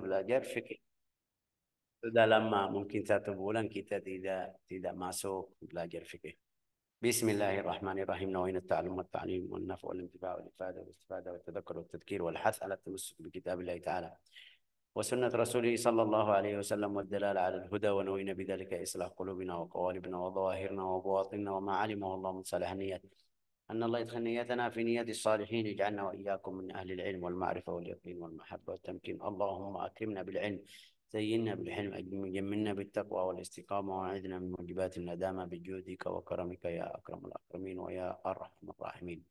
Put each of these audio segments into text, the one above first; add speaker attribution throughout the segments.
Speaker 1: belajar fikih sudah lama mungkin satu bulan kita tidak tidak masuk belajar fikih Bismillahirrahmanirrahim نوين التعلم والتعليم والنفع والانتفاع والإفادة والاستفادة والتذكر والتذكير والحث على التمسك بكتاب الله تعالى وسنة رسوله صلى الله عليه وسلم والدلالة على الهدى ونوينا بذلك إصلاح قلوبنا وقوالبنا وظواهرنا وبواطننا وما علمه الله من صالح النيات أن الله يدخل نيتنا في نية الصالحين يجعلنا وإياكم من أهل العلم والمعرفة واليقين والمحبة والتمكين اللهم أكرمنا بالعلم زينا بالحلم جملنا بالتقوى والاستقامة وأعذنا من موجبات الندامة بجودك وكرمك يا أكرم الأكرمين ويا أرحم الراحمين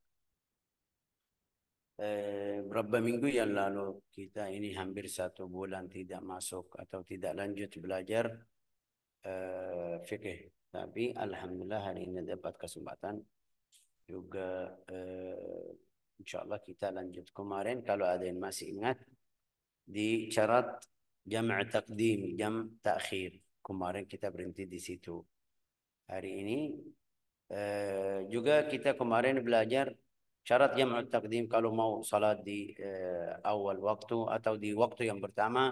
Speaker 1: Berapa minggu yang lalu kita إني هم satu bulan تيدا masuk atau tidak lanjut belajar uh, fikih. Tapi Alhamdulillah hari ini dapat kesempatan juga uh, eh, insya Allah kita lanjut kemarin kalau ada yang masih ingat di syarat jam' takdim, jam' takhir. Kemarin kita berhenti di situ. Hari ini uh, juga kita kemarin belajar syarat jam' takdim kalau mau salat di uh, awal waktu atau di waktu yang pertama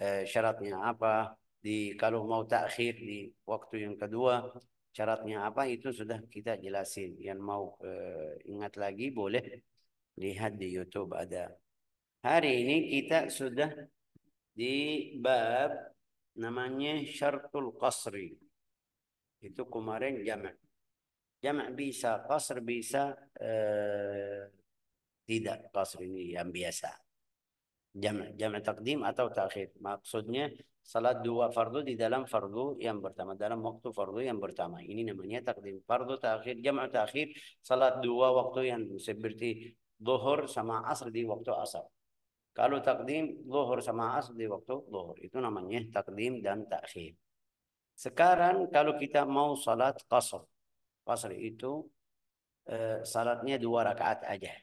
Speaker 1: uh, syaratnya apa di kalau mau takhir di waktu yang kedua syaratnya apa itu sudah kita jelasin. Yang mau uh, ingat lagi boleh lihat di YouTube ada. Hari ini kita sudah di bab namanya syartul qasri. Itu kemarin jamak. Jamak bisa, qasr bisa, uh, tidak qasr ini yang biasa. Jamak, jamak takdim atau takhir. Maksudnya salat dua fardu di dalam fardu yang pertama dalam waktu fardu yang pertama ini namanya takdim fardu takhir jam takhir salat dua waktu yang seperti zuhur sama asr di waktu asar kalau takdim zuhur sama asr di waktu zuhur itu namanya takdim dan takhir sekarang kalau kita mau salat qasr qasr itu eh, salatnya dua rakaat aja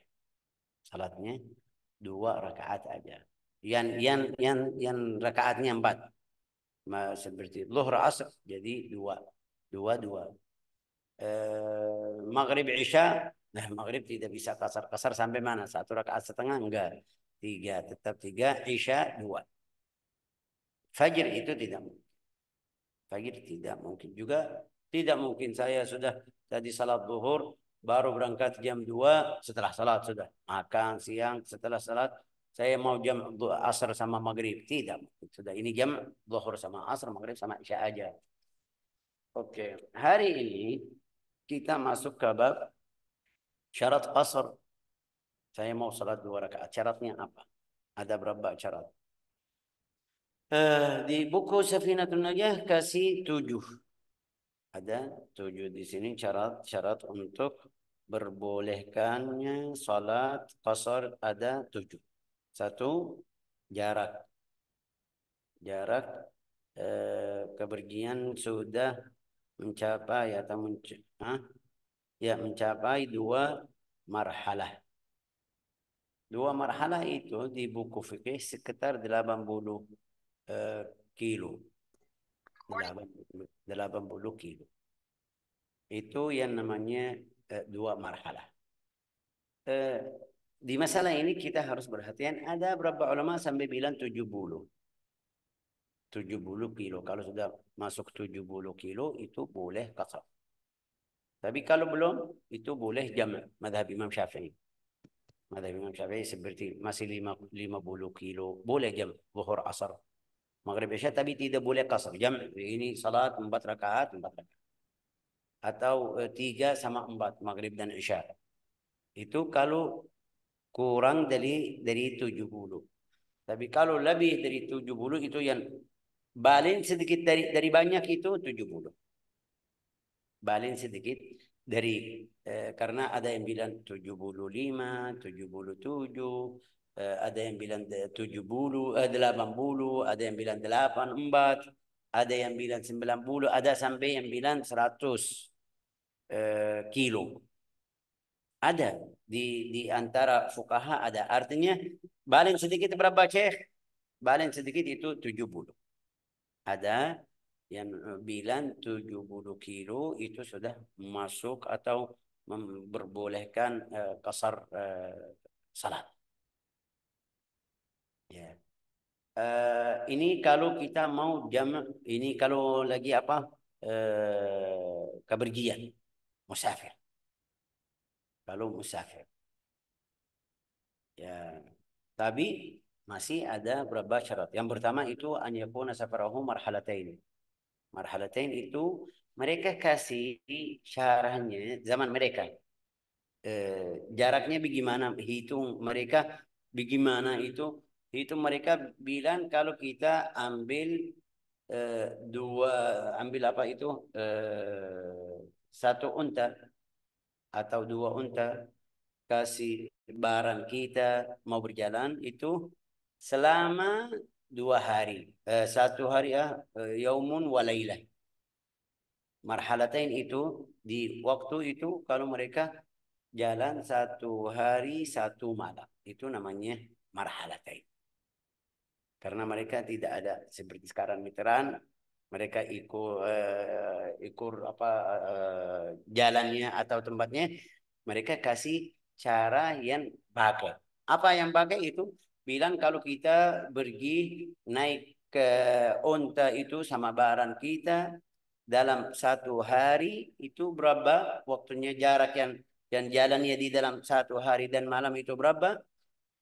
Speaker 1: salatnya dua rakaat aja yang yang yang yang rakaatnya empat seperti zuhur asr jadi dua dua dua eh, maghrib isya nah maghrib tidak bisa kasar kasar sampai mana satu rakaat setengah enggak tiga tetap tiga isya dua fajr itu tidak mungkin fajr tidak mungkin juga tidak mungkin saya sudah tadi salat zuhur baru berangkat jam dua setelah salat sudah makan siang setelah salat saya mau jam asar sama maghrib tidak sudah ini jam zuhur sama asar maghrib sama isya aja oke hari ini kita masuk ke bab syarat asar saya mau salat dua rakaat syaratnya apa ada berapa syarat eh, di buku syafina Najah kasih tujuh ada tujuh di sini syarat-syarat untuk berbolehkannya salat qasar ada tujuh satu, jarak. Jarak eh, kepergian sudah mencapai atau mencapai, ya mencapai dua marhalah. Dua marhalah itu di buku fikih sekitar 80 eh, kilo. 80, 80 kilo. Itu yang namanya eh, dua marhalah. Eh, di masalah ini kita harus berhatian ada berapa ulama sampai bilang 70. 70 kilo. Kalau sudah masuk 70 kilo itu boleh kasar. Tapi kalau belum itu boleh jam madhab Imam Syafi'i. Madhab Imam Syafi'i seperti masih 50 kilo boleh jamak zuhur asar. Maghrib Isya tapi tidak boleh kasar. jam ini salat empat rakaat, empat rakaat. Atau eh, tiga sama empat Maghrib dan Isya. Itu kalau kurang dari dari 70. Tapi kalau lebih dari 70 itu yang balin sedikit dari dari banyak itu 70. Balin sedikit dari eh, karena ada yang bilang 75, 77, eh, ada yang bilang 70, eh, 80, ada yang bilang 84, ada yang bilang 90, ada sampai yang bilang 100 eh, kilo. Ada di di antara fukaha ada. Artinya paling sedikit berapa cek Paling sedikit itu 70. Ada yang e, bilang 70 kilo itu sudah masuk atau memperbolehkan uh, e, kasar uh, salat. Ya. Yeah. Uh, ini kalau kita mau jam ini kalau lagi apa uh, kepergian musafir kalau musafir. Ya, tapi masih ada beberapa syarat. Yang pertama itu an yakuna safarahu marhalatain. Marhalatain itu mereka kasih syarahnya zaman mereka. E, jaraknya bagaimana hitung mereka bagaimana itu itu mereka bilang kalau kita ambil e, dua ambil apa itu e, satu unta atau dua unta kasih barang kita mau berjalan itu selama dua hari eh, satu hari ya eh, yaumun walailah marhalatain itu di waktu itu kalau mereka jalan satu hari satu malam itu namanya marhalatain karena mereka tidak ada seperti sekarang meteran mereka ikut uh, ikut apa uh, jalannya atau tempatnya mereka kasih cara yang pakai apa yang pakai itu bilang kalau kita pergi naik ke onta itu sama barang kita dalam satu hari itu berapa waktunya jarak yang dan jalannya di dalam satu hari dan malam itu berapa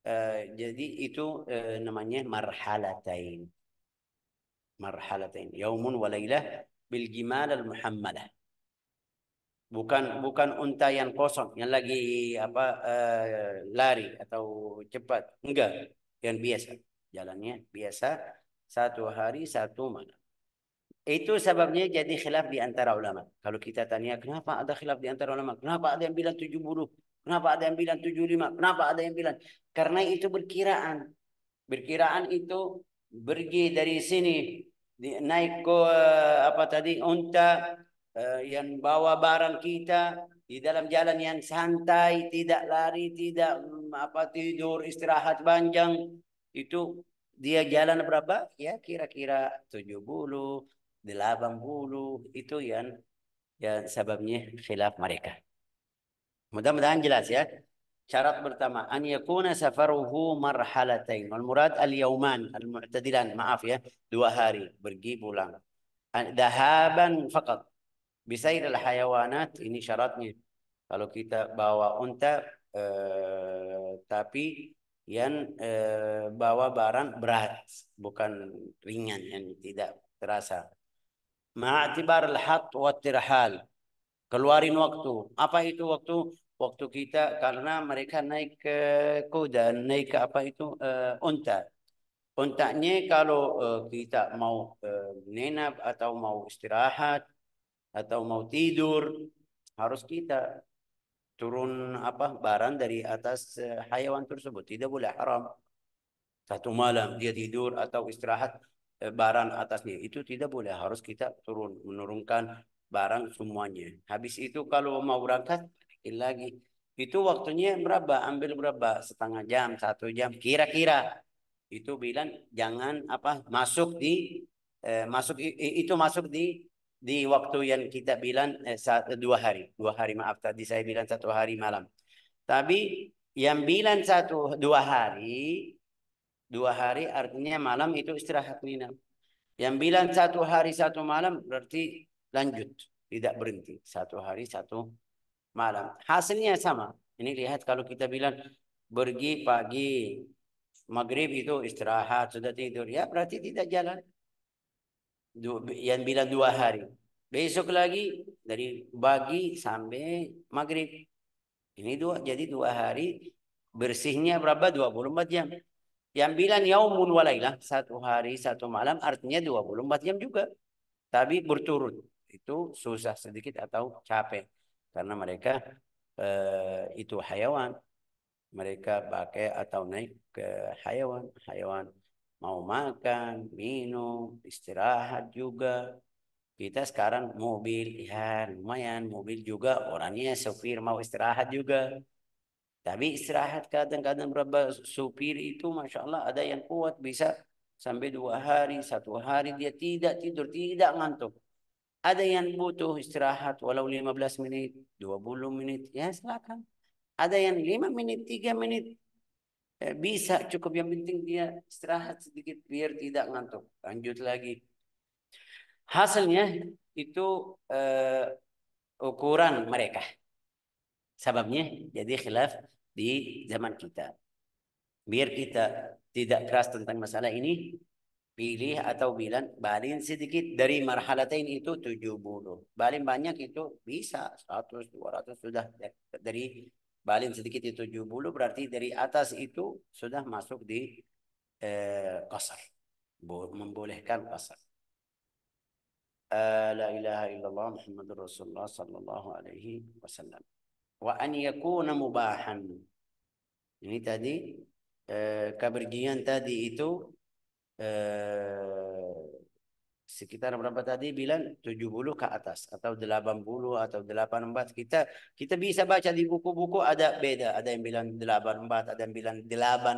Speaker 1: uh, jadi itu uh, namanya marhalatain marhalatain yaumun wa lailah bil gimal al muhammadah bukan bukan unta yang kosong yang lagi apa uh, lari atau cepat enggak yang biasa jalannya biasa satu hari satu malam itu sebabnya jadi khilaf di antara ulama kalau kita tanya kenapa ada khilaf di antara ulama kenapa ada yang bilang 70 kenapa ada yang bilang 75 kenapa ada yang bilang karena itu berkiraan berkiraan itu pergi dari sini naik ke eh, apa tadi unta eh, yang bawa barang kita di dalam jalan yang santai, tidak lari, tidak mm, apa tidur, istirahat panjang. Itu dia jalan berapa? Ya kira-kira 70, 80 itu yang yang sebabnya khilaf mereka. Mudah-mudahan jelas ya. Syarat pertama, an yakuna safaruhu marhalatain. Wal murad al yauman al mu'tadilan, maaf ya, dua hari pergi pulang. Dahaban fakat. Bisair al hayawanat ini syaratnya. Kalau kita bawa unta eh, tapi yang eh, bawa barang berat, bukan ringan yang tidak terasa. ma'tibar al-hat wa tirhal. Keluarin waktu. Apa itu waktu? waktu kita karena mereka naik ke kuda, naik ke apa itu uh, unta. Untanya kalau uh, kita mau uh, nenap atau mau istirahat atau mau tidur harus kita turun apa barang dari atas uh, hayawan tersebut tidak boleh haram satu malam dia tidur atau istirahat barang atasnya itu tidak boleh harus kita turun menurunkan barang semuanya habis itu kalau mau berangkat lagi itu waktunya berapa ambil berapa setengah jam satu jam kira-kira itu bilang jangan apa masuk di eh, masuk itu masuk di di waktu yang kita bilang eh, satu, dua hari dua hari maaf tadi saya bilang satu hari malam tapi yang bilang satu dua hari dua hari artinya malam itu istirahat minum. yang bilang satu hari satu malam berarti lanjut tidak berhenti satu hari satu malam. Hasilnya sama. Ini lihat kalau kita bilang pergi pagi, maghrib itu istirahat, sudah tidur. Ya berarti tidak jalan. dua yang bilang dua hari. Besok lagi dari pagi sampai maghrib. Ini dua, jadi dua hari bersihnya berapa? 24 jam. Yang bilang yaumun walailah, satu hari, satu malam, artinya 24 jam juga. Tapi berturut. Itu susah sedikit atau capek karena mereka eh, itu hayawan mereka pakai atau naik ke hayawan hayawan mau makan minum istirahat juga kita sekarang mobil ya lumayan mobil juga orangnya sopir mau istirahat juga tapi istirahat kadang-kadang berapa supir itu Masya Allah ada yang kuat bisa sampai dua hari, satu hari dia tidak tidur, tidak ngantuk. Ada yang butuh istirahat walau 15 menit, 20 menit, ya silakan. Ada yang 5 menit, 3 menit. Eh, bisa cukup yang penting dia istirahat sedikit biar tidak ngantuk. Lanjut lagi. Hasilnya itu uh, ukuran mereka. Sebabnya jadi khilaf di zaman kita. Biar kita tidak keras tentang masalah ini, pilih atau bilang balin sedikit dari marhalatain itu 70. Balin banyak itu bisa 100, 200 sudah ya, dari balin sedikit itu 70 berarti dari atas itu sudah masuk di eh, kasar. Membolehkan kasar. Eh, la ilaha illallah Muhammadur Rasulullah sallallahu alaihi wasallam. Wa an yakuna mubahan. Ini tadi eh, kebergian tadi itu Eh, sekitar berapa tadi bilang 70 ke atas atau 80 atau 84 kita kita bisa baca di buku-buku ada beda ada yang bilang 84 ada yang bilang 86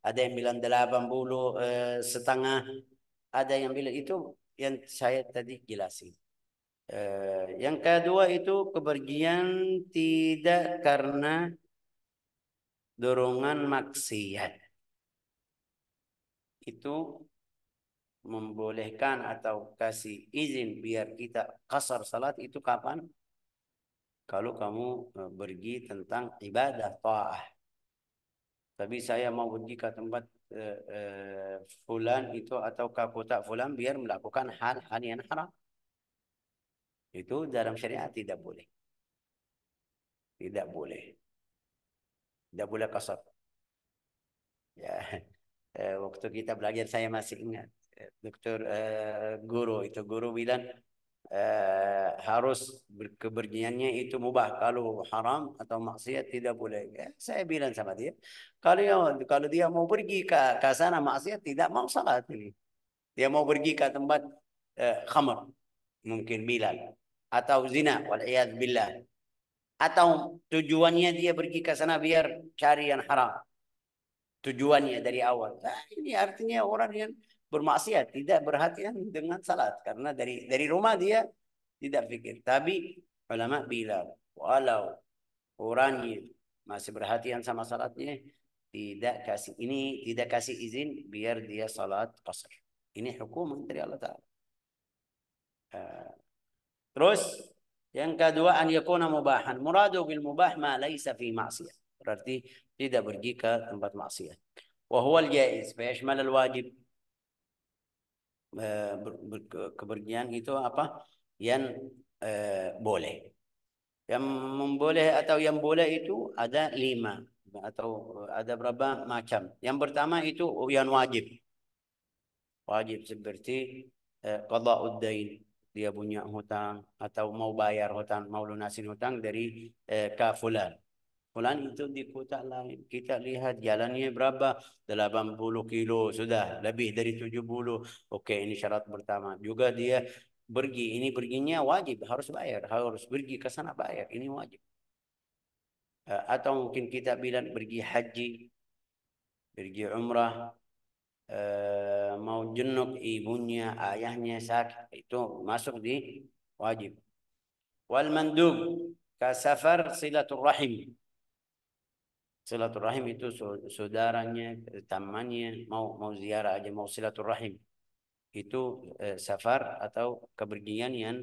Speaker 1: ada yang bilang 80 eh, setengah ada yang bilang itu yang saya tadi jelasin eh, yang kedua itu kepergian tidak karena dorongan maksiat itu membolehkan atau kasih izin biar kita kasar salat itu kapan? Kalau kamu e, pergi tentang ibadah ta'ah. Tapi saya mau pergi ke tempat uh, uh, fulan itu atau ke kota fulan biar melakukan hal-hal yang haram. Itu dalam syariat tidak boleh. Tidak boleh. Tidak boleh kasar. Ya eh, waktu kita belajar saya masih ingat eh, dokter eh, guru itu guru bilang eh, harus kebergiannya itu mubah kalau haram atau maksiat tidak boleh eh, saya bilang sama dia kalau kalau dia mau pergi ke, ke sana maksiat tidak mau salat ini dia mau pergi ke tempat eh, mungkin bilang atau zina wal billah atau tujuannya dia pergi ke sana biar cari yang haram tujuannya dari awal. Nah, ini artinya orang yang bermaksiat tidak berhatian dengan salat karena dari dari rumah dia tidak pikir. Tapi ulama bilang walau orangnya masih berhatian sama salatnya tidak kasih ini tidak kasih izin biar dia salat qasar. Ini hukum dari Allah Taala. Uh, terus yang kedua an yakuna mubahan. Muradu bil mubah ma safi fi ma'siyah berarti tidak pergi ke tempat maksiat Wahyu jaiz fayashmal al wajib eh, kepergian itu apa yang eh, boleh yang memboleh atau yang boleh itu ada lima atau ada berapa macam yang pertama itu yang wajib wajib seperti eh, qada'ud dia punya hutang atau mau bayar hutang mau lunasin hutang dari eh, kafulan Quran itu di kota lain. Kita lihat jalannya berapa? 80 kilo. Sudah lebih dari 70. Oke, ini syarat pertama. Juga dia pergi. Ini perginya wajib. Harus bayar. Harus pergi ke sana bayar. Ini wajib. Eh, atau mungkin kita bilang pergi haji. Pergi umrah. Eh, mau jenuk ibunya, ayahnya sakit. Itu masuk di wajib. Wal mandub. Kasafar silaturrahim silaturahim itu saudaranya, tamannya mau mau ziarah aja, mau silaturahim. Itu eh, safar atau kepergian yang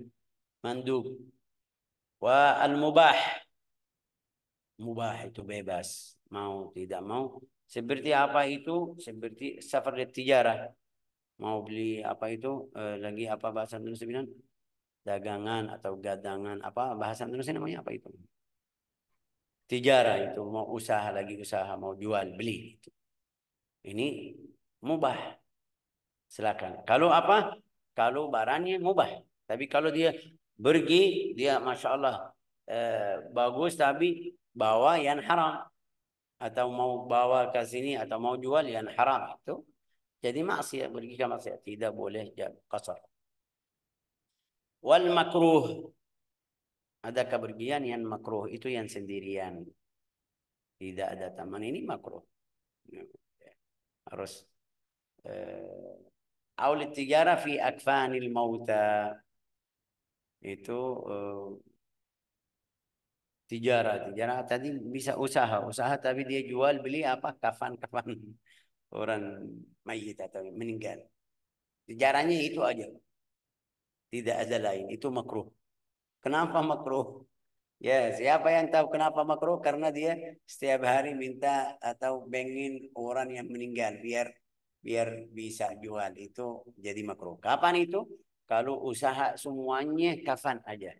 Speaker 1: mandub. Wa al-mubah. Mubah itu bebas, mau tidak mau. Seperti apa itu? Seperti safar di tijarah. Mau beli apa itu? Eh, lagi apa bahasa Indonesia bilang? Dagangan atau gadangan apa bahasa Indonesia namanya apa itu? tijarah itu mau usaha lagi usaha mau jual beli itu. ini mubah silakan kalau apa kalau barangnya mubah tapi kalau dia pergi dia masya Allah eh, bagus tapi bawa yang haram atau mau bawa ke sini atau mau jual yang haram itu jadi maksiat pergi ke maksiat tidak boleh jadi kasar wal makruh ada kebergian yang makruh itu yang sendirian. Tidak ada teman ini makruh. Ya, ya. Harus eh, Awal tijara fi akfanil mauta. Itu tijara. Eh, tijara tadi bisa usaha. Usaha tapi dia jual beli apa kafan-kafan orang mayit atau meninggal. Tijaranya itu aja. Tidak ada lain. Itu makruh. Kenapa makruh? Ya, siapa yang tahu kenapa makruh? Karena dia setiap hari minta atau pengen orang yang meninggal biar biar bisa jual itu jadi makruh. Kapan itu? Kalau usaha semuanya kafan aja.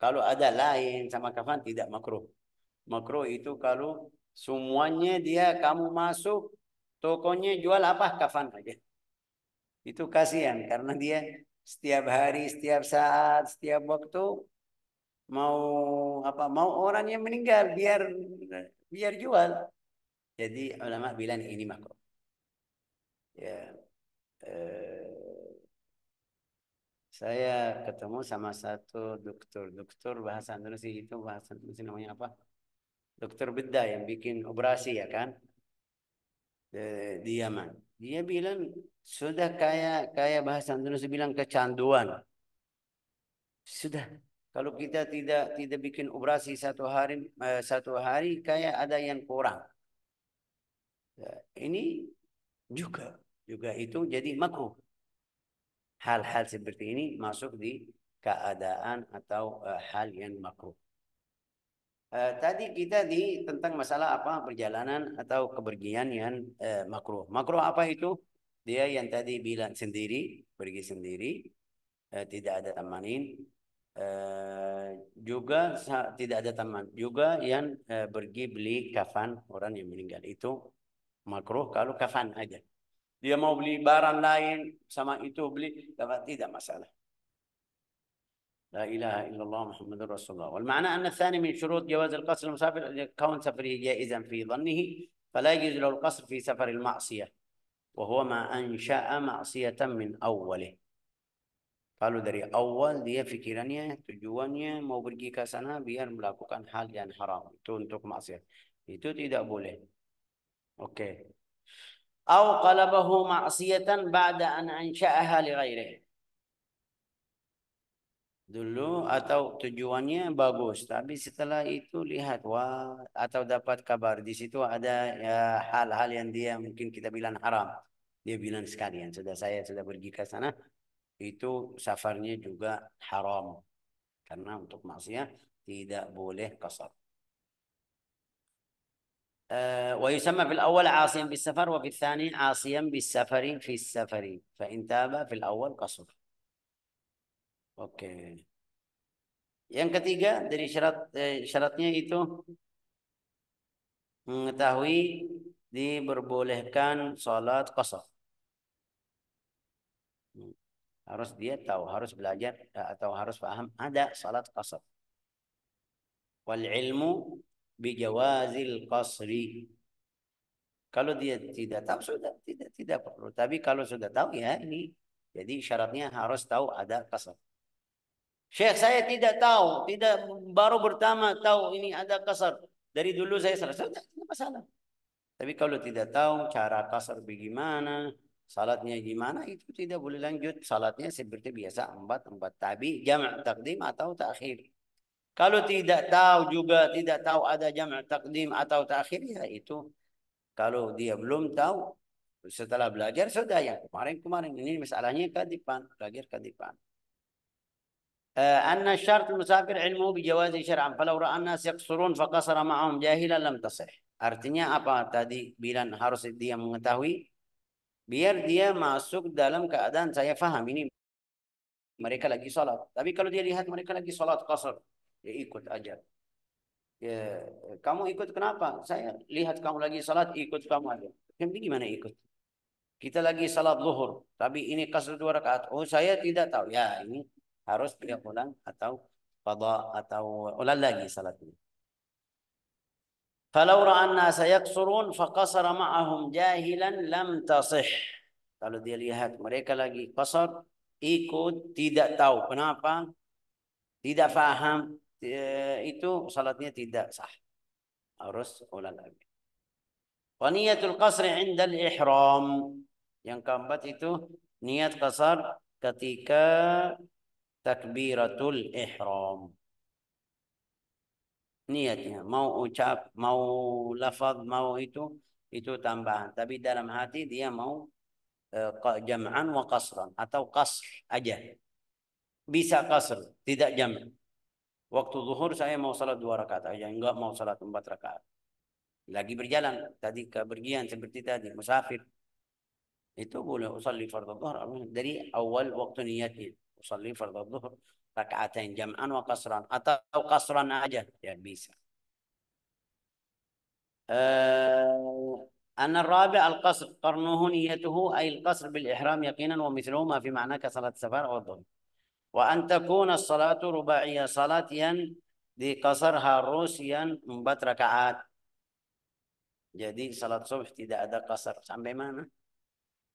Speaker 1: Kalau ada lain sama kafan tidak makruh. Makruh itu kalau semuanya dia kamu masuk tokonya jual apa kafan aja. Itu kasihan karena dia setiap hari, setiap saat, setiap waktu mau apa mau orang yang meninggal biar biar jual. Jadi ulama bilang ini makruh. Ya. Eh, saya ketemu sama satu dokter, dokter bahasa Indonesia itu bahasa Indonesia namanya apa? Dokter beda yang bikin operasi ya kan? Eh, di Yaman. Dia bilang sudah kaya kayak bahasa Indonesia bilang kecanduan. Sudah kalau kita tidak tidak bikin operasi satu hari eh, satu hari kayak ada yang kurang ya, ini juga juga itu jadi makruh hal-hal seperti ini masuk di keadaan atau eh, hal yang makruh Uh, tadi kita di tentang masalah apa perjalanan atau kepergian yang uh, eh, makro Makruh apa itu? Dia yang tadi bilang sendiri, pergi sendiri, uh, tidak ada tamanin. Uh, juga tidak ada teman. Juga yang uh, pergi beli kafan orang yang meninggal itu makro kalau kafan aja. Dia mau beli barang lain sama itu beli tidak masalah. لا اله الا الله محمد رسول الله والمعنى ان الثاني من شروط جواز القصر المسافر كون سفره جائزا في ظنه فلا يجوز له القصر في سفر المعصيه وهو ما انشا معصيه من اوله قالوا دري اول دي فكرانيا تجوانيا مو برجي كاسانا بيان ملاكوكان حال يعني حرام تنتوك معصيه itu tidak boleh. Okey. Atau او قلبه معصيه بعد ان انشاها لغيره dulu atau tujuannya bagus tapi setelah itu lihat wah atau dapat kabar di situ ada ya, hal-hal ya, yang dia mungkin kita bilang haram dia bilang sekalian sudah saya sudah pergi ke sana itu safarnya juga haram karena untuk maksiat tidak boleh kasar ويسمى في الأول عاصيا بالسفر وفي الثاني عاصيا بالسفر في السفر فإن تاب في الأول قصر Oke. Yang ketiga dari syarat eh, syaratnya itu mengetahui diperbolehkan sholat kosong. Hmm. Harus dia tahu, harus belajar eh, atau harus paham ada sholat kosong. Wal ilmu bijawazil qasri. Kalau dia tidak tahu sudah tidak tidak perlu. Tapi kalau sudah tahu ya ini jadi syaratnya harus tahu ada qasar. Syekh saya tidak tahu, tidak baru pertama tahu ini ada kasar. Dari dulu saya salah, tidak masalah. Tapi kalau tidak tahu cara kasar bagaimana, salatnya gimana, itu tidak boleh lanjut. Salatnya seperti biasa empat empat tabi, jamak takdim atau takhir. Kalau tidak tahu juga tidak tahu ada jamak takdim atau takhir ya itu kalau dia belum tahu setelah belajar sudah ya kemarin kemarin ini masalahnya ke depan belajar ke depan. أن الشرط المسافر ilmu بجواز شرعا فلو رأى الناس يقصرون فقصر معهم جاهلا لم تصح Artinya apa tadi bilang harus dia mengetahui biar dia masuk dalam keadaan saya faham ini mereka lagi salat. Tapi kalau dia lihat mereka lagi salat kasar ya ikut aja. Ya, kamu ikut kenapa? Saya lihat kamu lagi salat, ikut kamu aja. Kenapa gimana ikut? Kita lagi salat zuhur, tapi ini kasar dua rakaat. Oh, saya tidak tahu. Ya, ini harus dia ulang atau qada atau ulang lagi salatnya. Kalau ra'an saya yaksurun faqasara ma'ahum jahilan lam tasih. Kalau dia lihat mereka lagi kasar, ikut tidak tahu kenapa, tidak faham, itu salatnya tidak sah. Harus ulang lagi. Wa niyatul qasri 'inda ihram Yang keempat itu niat kasar ketika takbiratul ihram. Niatnya mau ucap, mau lafaz, mau itu itu tambahan. Tapi dalam hati dia mau uh, jam'an wa qasran atau qasr aja. Bisa qasr, tidak jam'. Waktu zuhur saya mau salat dua rakaat aja, enggak mau salat empat rakaat. Lagi berjalan, tadi kepergian seperti tadi, musafir. Itu boleh usalli fardhu dhuhr dari awal waktu niatnya. يصلي فرض الظهر ركعتين جمعا وقصرا أو قصرا أجل يا بيسا أه أن الرابع القصر قرنه نيته أي القصر بالإحرام يقينا ومثله ما في معنى كصلاة السفر أو الظهر وأن تكون الصلاة رباعية دي قصرها روسيا empat ركعات jadi salat subuh tidak ada qasar sampai mana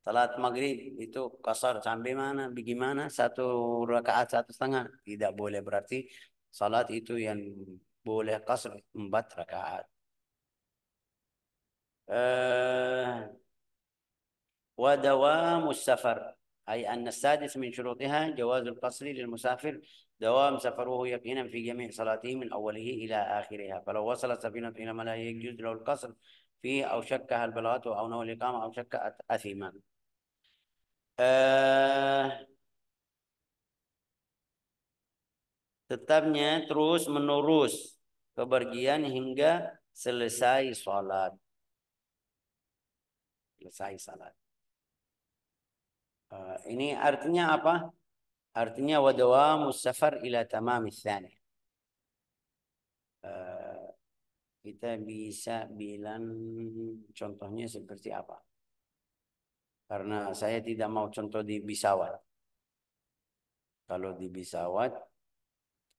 Speaker 1: Salat maghrib itu kasar sampai mana, bagaimana, satu rakaat, satu setengah. Tidak boleh berarti salat itu yang boleh kasar empat rakaat. أه ودوام السفر أي أن السادس من شروطها جواز القصر للمسافر دوام سفره يقينا في جميع صلاته من أوله إلى آخرها فلو وصل السفينة إلى ما لا يجوز له القصر فيه أو شكها البلاغة أو نوى الإقامة أو شك أثما eh, tetapnya terus menerus kebergian hingga selesai sholat. Selesai sholat. Uh, eh, ini artinya apa? Artinya wadawa musafar ila tamam thani eh, kita bisa bilang contohnya seperti apa? Karena saya tidak mau contoh di Bisawat. Kalau di Bisawat,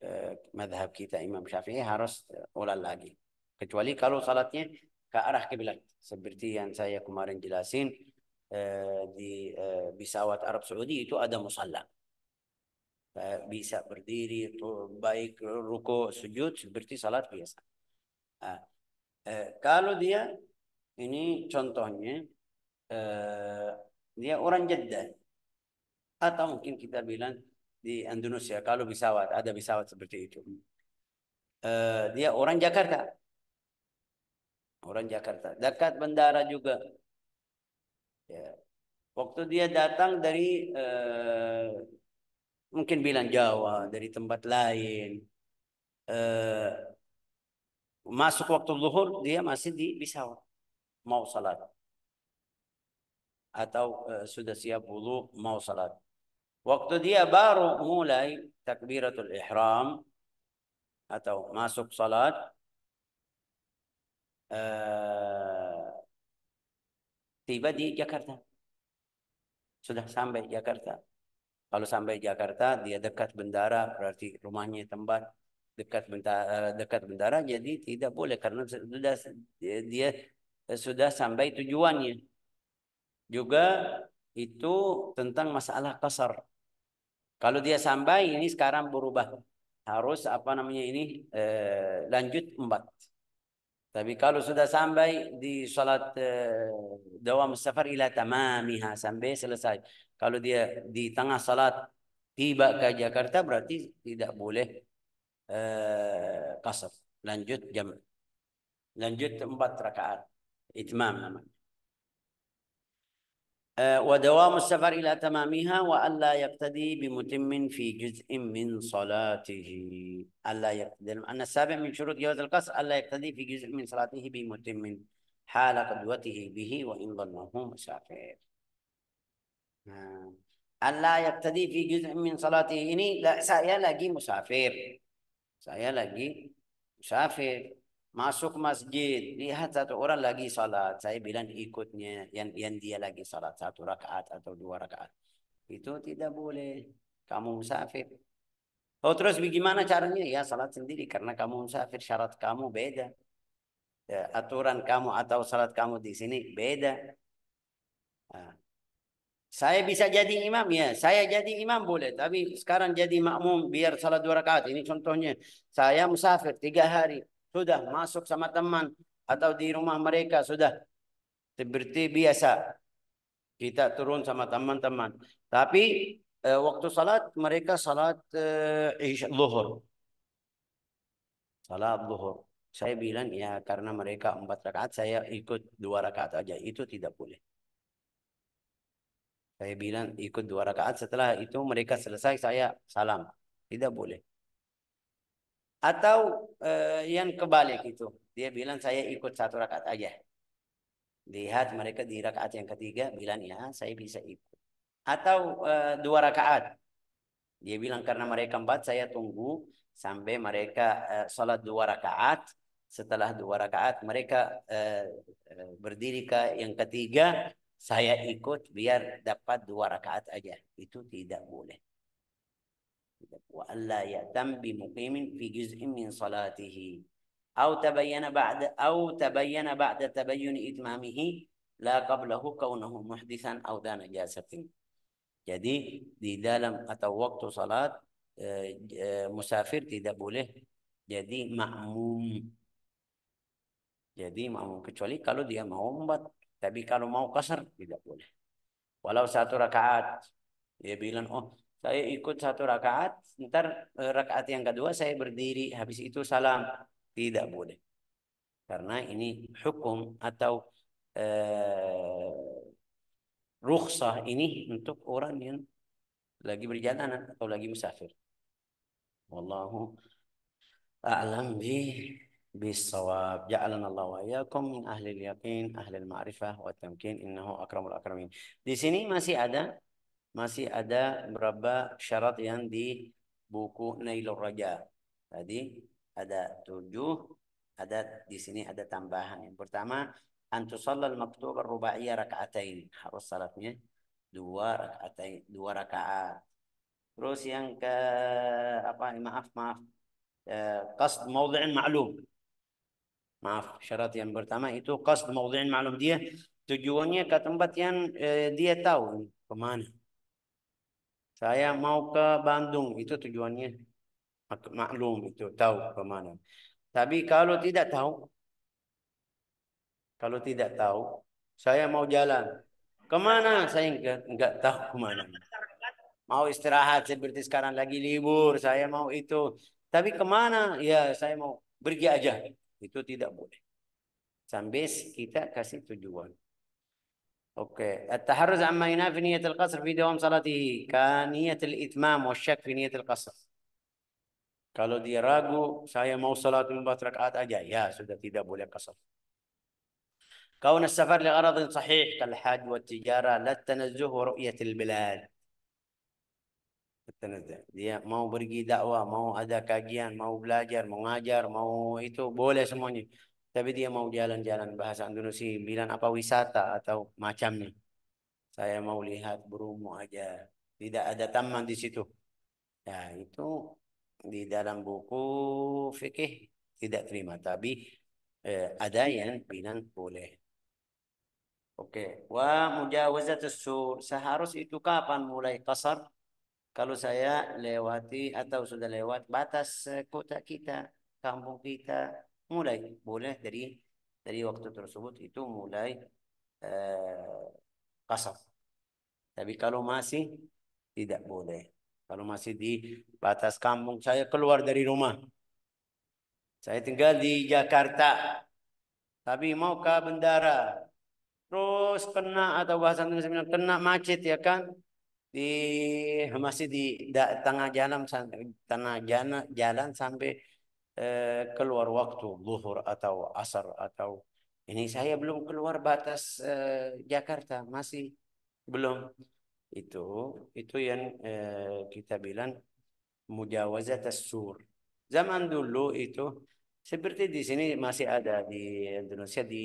Speaker 1: eh, madhab kita Imam Syafi'i harus ulang lagi. Kecuali kalau salatnya ke arah kiblat. Seperti yang saya kemarin jelasin, eh, di eh, Bisawat Arab Saudi itu ada musalla. Eh, bisa berdiri, baik ruko, sujud, seperti salat biasa. Nah, eh, kalau dia, ini contohnya, Eh, dia orang Jeddah atau mungkin kita bilang di Indonesia kalau pesawat ada pesawat seperti itu uh, dia orang Jakarta orang Jakarta dekat bandara juga ya. waktu dia datang dari uh, mungkin bilang Jawa dari tempat lain uh, masuk waktu zuhur dia masih di pesawat mau salat atau uh, sudah siap wudhu mau salat. Waktu dia baru mulai takbiratul ihram atau masuk salat uh, tiba di Jakarta. Sudah sampai Jakarta. Kalau sampai Jakarta dia dekat bendara berarti rumahnya tempat dekat bendara eh, dekat bendara jadi tidak boleh karena sudah dia sudah sampai tujuannya juga itu tentang masalah kasar. Kalau dia sampai ini sekarang berubah. Harus apa namanya ini eh, lanjut empat. Tapi kalau sudah sampai di salat eh, dawam safar ila tamamiha sampai selesai. Kalau dia di tengah salat tiba ke Jakarta berarti tidak boleh eh, kasar. Lanjut jam. Lanjut empat rakaat. Itmam namanya. آه، ودوام السفر إلى تمامها وألا يقتدي بمتم في جزء من صلاته ألا يقتدي أن السابع من شروط جواز القصر ألا يقتدي في جزء من صلاته بمتم حال قدوته به وإن ظنه مسافر آه، ألا يقتدي في جزء من صلاته ini يعني لا saya مسافر musafir مسافر masuk masjid lihat satu orang lagi salat saya bilang ikutnya yang yang dia lagi salat satu rakaat atau dua rakaat itu tidak boleh kamu musafir oh terus bagaimana caranya ya salat sendiri karena kamu musafir syarat kamu beda ya, aturan kamu atau salat kamu di sini beda nah. Saya bisa jadi imam ya, saya jadi imam boleh, tapi sekarang jadi makmum biar salat dua rakaat. Ini contohnya, saya musafir tiga hari, sudah masuk sama teman atau di rumah mereka sudah seperti biasa kita turun sama teman-teman. Tapi eh, waktu salat mereka salat eh, zuhur. Salat zuhur. Saya bilang ya karena mereka empat rakaat saya ikut dua rakaat aja itu tidak boleh. Saya bilang ikut dua rakaat setelah itu mereka selesai saya salam. Tidak boleh. Atau eh, yang kebalik itu. Dia bilang saya ikut satu rakaat aja. Lihat mereka di rakaat yang ketiga bilang ya saya bisa ikut. Atau eh, dua rakaat. Dia bilang karena mereka empat saya tunggu sampai mereka sholat eh, sholat dua rakaat. Setelah dua rakaat mereka berdiri ke yang ketiga saya ikut biar dapat dua rakaat aja. Itu tidak boleh. وألا يأتم بمقيم في جزء من صلاته أو تبين بعد أو تبين بعد تبين إتمامه لا قبله كونه محدثا أو ذا نجاسة jadi di dalam atau waktu salat e, e, musafir tidak boleh jadi makmum jadi makmum kecuali kalau dia mau empat tapi kalau mau kasar tidak boleh walau satu rakaat dia bilang oh saya ikut satu rakaat, ntar eh, rakaat yang kedua saya berdiri, habis itu salam. Tidak boleh. Karena ini hukum atau eh, rukhsah ini untuk orang yang lagi berjalan atau lagi musafir. Wallahu a'lam bi بالصواب جعلنا الله وإياكم من أهل اليقين ma'rifah wa tamkin innahu akramul akramin. di sini masih ada masih ada beberapa syarat yang di buku Nailul Raja. Tadi ada tujuh, ada di sini ada tambahan. Yang pertama, antusallal maktub rubaiyah rakaatain. Harus salatnya dua rakaatain, dua rakaat. Terus yang ke apa? Maaf, maaf. Qasd mawdhi'in ma'lum. Maaf, syarat yang pertama itu qasd mawdhi'in ma'lum. Dia tujuannya ke tempat yang eh, dia tahu kemana. Saya mau ke Bandung, itu tujuannya maklum itu tahu kemana. Tapi kalau tidak tahu, kalau tidak tahu, saya mau jalan. Kemana? Saya enggak, enggak tahu kemana. Mau istirahat seperti sekarang lagi libur, saya mau itu. Tapi kemana? Ya saya mau pergi aja. Itu tidak boleh. Sambil kita kasih tujuan. أوكي التحرز عما ينافي نية القصر في دوام صلاته كنية الإتمام والشك في نية القصر kalau dia ragu saya mau salat empat rakaat aja ya sudah tidak boleh qasar كون السفر لغرض صحيح كالحج والتجارة لا التنزه ورؤية البلاد التنزه dia mau pergi dakwah mau ada kajian mau belajar mengajar mau itu boleh semuanya tapi dia mau jalan-jalan bahasa Indonesia bilang apa wisata atau macamnya saya mau lihat Bromo aja tidak ada taman di situ ya itu di dalam buku fikih tidak terima tapi eh, ada yang bilang boleh Oke, Wah wa mujawazatus Seharus itu kapan mulai kasar? Kalau saya lewati atau sudah lewat batas kota kita, kampung kita, mulai boleh dari dari waktu tersebut itu mulai eh, kasar. Tapi kalau masih tidak boleh. Kalau masih di batas kampung saya keluar dari rumah. Saya tinggal di Jakarta. Tapi mau ke bandara Terus kena atau bahasa Indonesia kena macet ya kan? Di masih di tengah jalan tengah jalan, jalan sampai Eh, keluar waktu zuhur atau asar atau ini saya belum keluar batas eh, Jakarta masih belum itu itu yang eh, kita bilang mujawazat sur zaman dulu itu seperti di sini masih ada di Indonesia di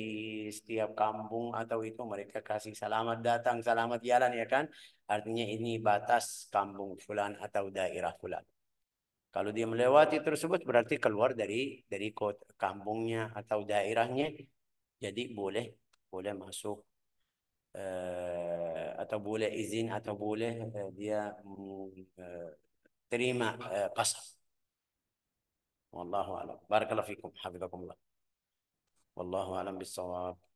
Speaker 1: setiap kampung atau itu mereka kasih selamat datang, selamat jalan ya kan. Artinya ini batas kampung fulan atau daerah fulan. Kalau dia melewati tersebut berarti keluar dari dari kota, kampungnya atau daerahnya. Jadi boleh boleh masuk eh, atau boleh izin atau boleh eh, dia mm, eh, terima eh, qasam. Wallahu a'lam. Barakallahu fikum. Habibakumullah. Wallahu a'lam bissawab.